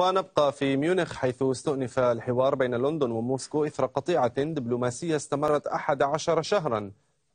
ونبقى في ميونخ حيث استؤنف الحوار بين لندن وموسكو إثر قطيعة دبلوماسية استمرت 11 شهرا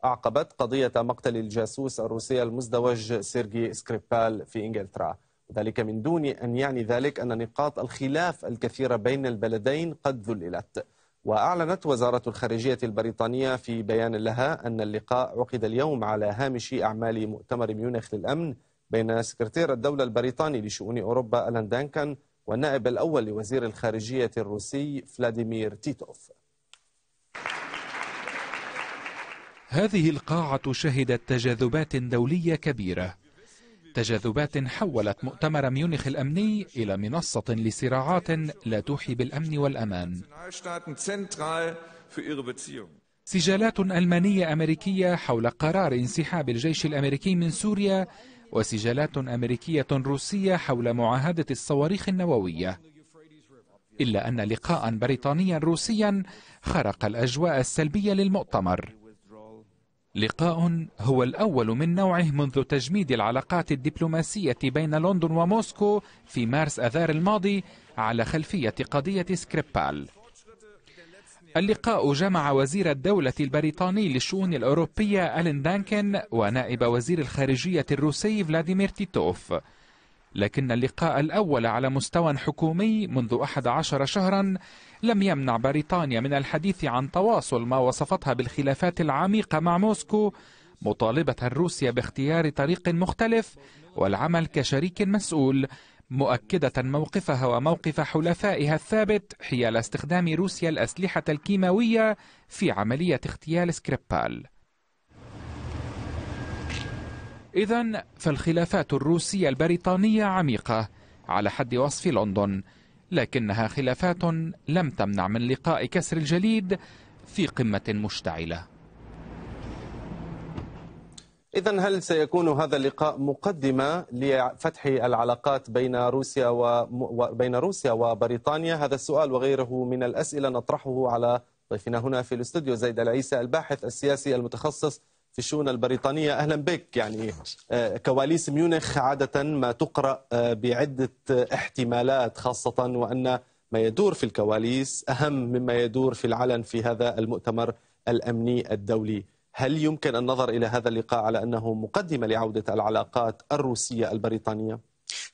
أعقبت قضية مقتل الجاسوس الروسي المزدوج سيرجي سكريبال في إنجلترا وذلك من دون أن يعني ذلك أن نقاط الخلاف الكثيرة بين البلدين قد ذللت وأعلنت وزارة الخارجية البريطانية في بيان لها أن اللقاء عقد اليوم على هامش أعمال مؤتمر ميونخ للأمن بين سكرتير الدولة البريطاني لشؤون أوروبا ألان دانكن والنائب الأول لوزير الخارجية الروسي فلاديمير تيتوف هذه القاعة شهدت تجاذبات دولية كبيرة تجاذبات حولت مؤتمر ميونخ الأمني إلى منصة لصراعات لا توحي بالأمن والأمان سجالات ألمانية أمريكية حول قرار انسحاب الجيش الأمريكي من سوريا وسجالات أمريكية روسية حول معاهدة الصواريخ النووية إلا أن لقاء بريطانيا روسيا خرق الأجواء السلبية للمؤتمر لقاء هو الأول من نوعه منذ تجميد العلاقات الدبلوماسية بين لندن وموسكو في مارس أذار الماضي على خلفية قضية سكريبال اللقاء جمع وزير الدولة البريطاني للشؤون الأوروبية ألين دانكن ونائب وزير الخارجية الروسي فلاديمير تيتوف لكن اللقاء الأول على مستوى حكومي منذ 11 شهرا لم يمنع بريطانيا من الحديث عن تواصل ما وصفتها بالخلافات العميقة مع موسكو مطالبة روسيا باختيار طريق مختلف والعمل كشريك مسؤول مؤكدة موقفها وموقف حلفائها الثابت حيال استخدام روسيا الأسلحة الكيماوية في عملية اغتيال سكريبال إذا فالخلافات الروسية البريطانية عميقة على حد وصف لندن لكنها خلافات لم تمنع من لقاء كسر الجليد في قمة مشتعلة إذا هل سيكون هذا اللقاء مقدمة لفتح العلاقات بين روسيا وبين روسيا وبريطانيا هذا السؤال وغيره من الأسئلة نطرحه على ضيفنا هنا في الاستوديو زيد العيسى الباحث السياسي المتخصص في الشؤون البريطانية أهلا بك يعني آه، كواليس ميونخ عادة ما تقرأ آه، بعدة احتمالات خاصة وأن ما يدور في الكواليس أهم مما يدور في العلن في هذا المؤتمر الأمني الدولي هل يمكن النظر إلى هذا اللقاء على أنه مقدمة لعودة العلاقات الروسية البريطانية؟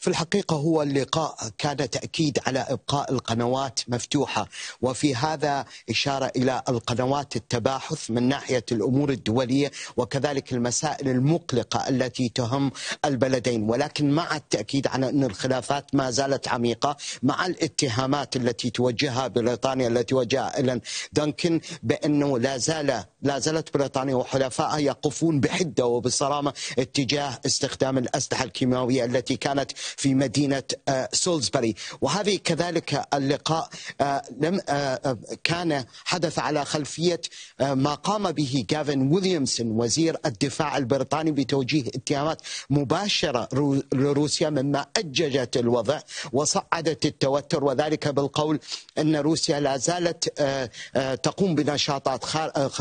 في الحقيقة هو اللقاء كان تأكيد على إبقاء القنوات مفتوحة وفي هذا إشارة إلى القنوات التباحث من ناحية الأمور الدولية وكذلك المسائل المقلقة التي تهم البلدين ولكن مع التأكيد على أن الخلافات ما زالت عميقة مع الاتهامات التي توجهها بريطانيا التي وجهها إلين دنكن بأنه لا زال لا زالت بريطانيا وحلفائها يقفون بحدة وبصرامة اتجاه استخدام الأسلحة الكيماوية التي كانت في مدينة آه، سولزبري وهذه كذلك اللقاء آه، لم آه، كان حدث على خلفية ما قام به جافن ويليامسون وزير الدفاع البريطاني بتوجيه اتهامات مباشرة لروسيا مما أججت الوضع وصعدت التوتر وذلك بالقول أن روسيا لا زالت تقوم بنشاطات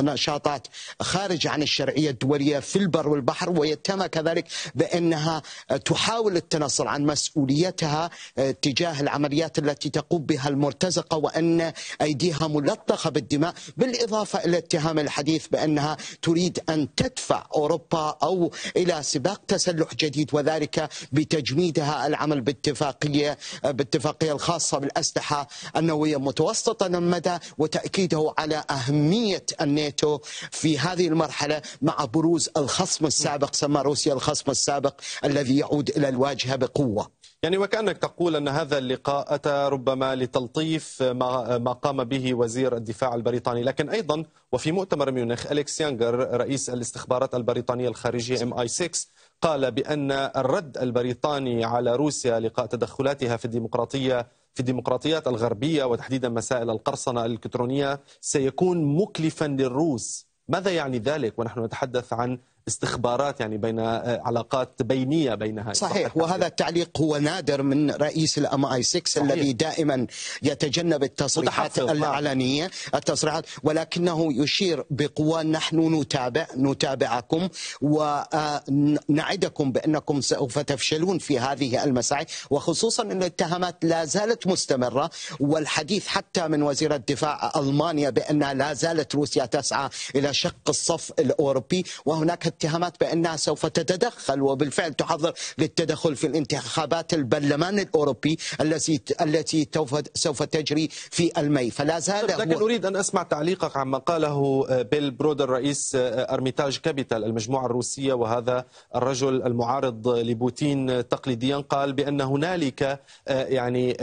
نشاطات خارج عن الشرعية الدولية في البر والبحر ويتم كذلك بأنها تحاول التنصل عن عن مسؤوليتها آه، تجاه العمليات التي تقوم بها المرتزقة وأن أيديها ملطخة بالدماء بالإضافة إلى اتهام الحديث بأنها تريد أن تدفع أوروبا أو إلى سباق تسلح جديد وذلك بتجميدها العمل باتفاقية آه، باتفاقية الخاصة بالأسلحة النووية متوسطة المدى وتأكيده على أهمية الناتو في هذه المرحلة مع بروز الخصم السابق سمى روسيا الخصم السابق الذي يعود إلى الواجهة بقوة القوة يعني وكأنك تقول أن هذا اللقاء أتى ربما لتلطيف ما, ما قام به وزير الدفاع البريطاني لكن أيضا وفي مؤتمر ميونخ أليكس يانجر رئيس الاستخبارات البريطانية الخارجية ام اي 6 قال بأن الرد البريطاني على روسيا لقاء تدخلاتها في الديمقراطية في الديمقراطيات الغربية وتحديدا مسائل القرصنة الإلكترونية سيكون مكلفا للروس ماذا يعني ذلك ونحن نتحدث عن استخبارات يعني بين آه، علاقات بينيه بينها صحيح وهذا التعليق هو نادر من رئيس الام اي 6 الذي دائما يتجنب التصريحات نعم. العلنيه التصريحات ولكنه يشير بقوه نحن نتابع نتابعكم ونعدكم آه، بانكم سوف تفشلون في هذه المساعي وخصوصا ان الاتهامات لا زالت مستمره والحديث حتى من وزير الدفاع المانيا بان لا زالت روسيا تسعى الى شق الصف الاوروبي وهناك اتهامات بأنها سوف تتدخل وبالفعل تحضر للتدخل في الانتخابات البرلمان الأوروبي التي التي سوف تجري في المي فلا زال لكن هو... أريد أن أسمع تعليقك عما قاله آه، بيل برودر رئيس آه، أرميتاج كابيتال المجموعة الروسية وهذا الرجل المعارض لبوتين تقليديا قال بأن هنالك آه، يعني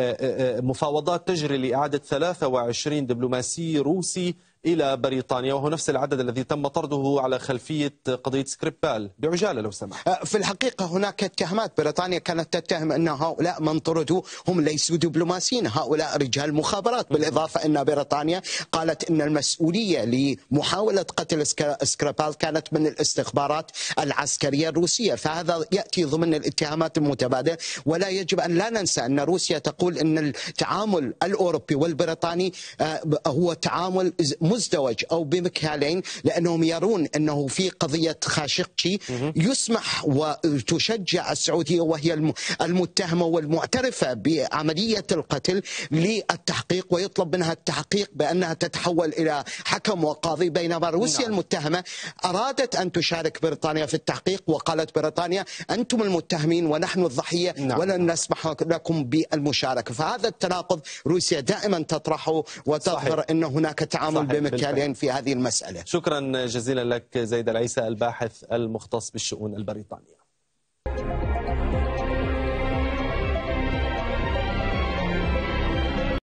مفاوضات تجري لإعادة 23 دبلوماسي روسي إلى بريطانيا وهو نفس العدد الذي تم طرده على خلفية قضية سكريبال بعجالة لو سمحت أه، في الحقيقة هناك اتهامات بريطانيا كانت تتهم أن هؤلاء من طردوا هم ليسوا دبلوماسيين هؤلاء رجال مخابرات بالإضافة أن بريطانيا قالت أن المسؤولية لمحاولة قتل سكريبال كانت من الاستخبارات العسكرية الروسية فهذا يأتي ضمن الاتهامات المتبادلة ولا يجب أن لا ننسى أن روسيا تقول أن التعامل الأوروبي والبريطاني أه، هو تعامل مزدوج أو بمكيالين لأنهم يرون أنه في قضية خاشقجي يسمح وتشجع السعودية وهي المتهمة والمعترفة بعملية القتل للتحقيق ويطلب منها التحقيق بأنها تتحول إلى حكم وقاضي بينما روسيا نعم. المتهمة أرادت أن تشارك بريطانيا في التحقيق وقالت بريطانيا أنتم المتهمين ونحن الضحية نعم. ولن نسمح لكم بالمشاركة فهذا التناقض روسيا دائما تطرحه وتظهر أن هناك تعامل صحيح. بمكيالين في هذه المسألة شكرا جزيلا لك زيد العيسى الباحث المختص بالشؤون البريطانية